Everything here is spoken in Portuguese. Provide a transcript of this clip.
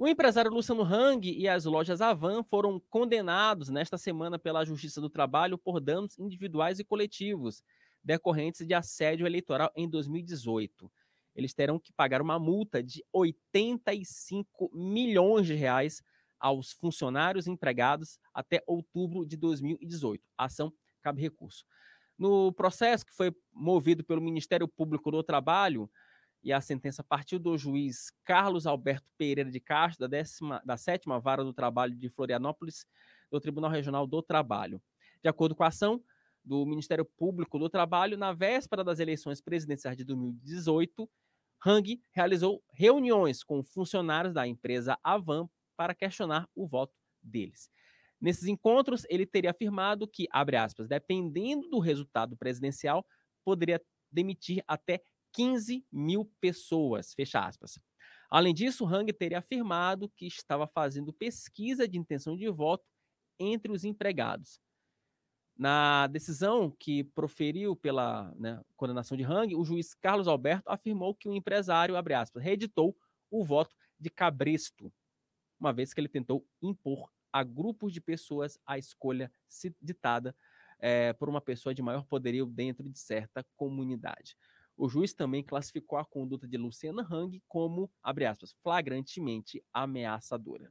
O empresário Luciano Hang e as lojas Avan foram condenados nesta semana pela Justiça do Trabalho por danos individuais e coletivos decorrentes de assédio eleitoral em 2018. Eles terão que pagar uma multa de 85 milhões de reais aos funcionários empregados até outubro de 2018. A ação cabe recurso. No processo que foi movido pelo Ministério Público do Trabalho, e a sentença partiu do juiz Carlos Alberto Pereira de Castro, da, décima, da sétima vara do trabalho de Florianópolis, do Tribunal Regional do Trabalho. De acordo com a ação do Ministério Público do Trabalho, na véspera das eleições presidenciais de 2018, Hang realizou reuniões com funcionários da empresa Avan para questionar o voto deles. Nesses encontros, ele teria afirmado que, abre aspas, dependendo do resultado presidencial, poderia demitir até 15 mil pessoas, fecha aspas. Além disso, Hang teria afirmado que estava fazendo pesquisa de intenção de voto entre os empregados. Na decisão que proferiu pela né, condenação de Hang, o juiz Carlos Alberto afirmou que o empresário, abre aspas, reeditou o voto de Cabresto, uma vez que ele tentou impor a grupos de pessoas a escolha ditada é, por uma pessoa de maior poderio dentro de certa comunidade. O juiz também classificou a conduta de Luciana Hang como, aspas, flagrantemente ameaçadora.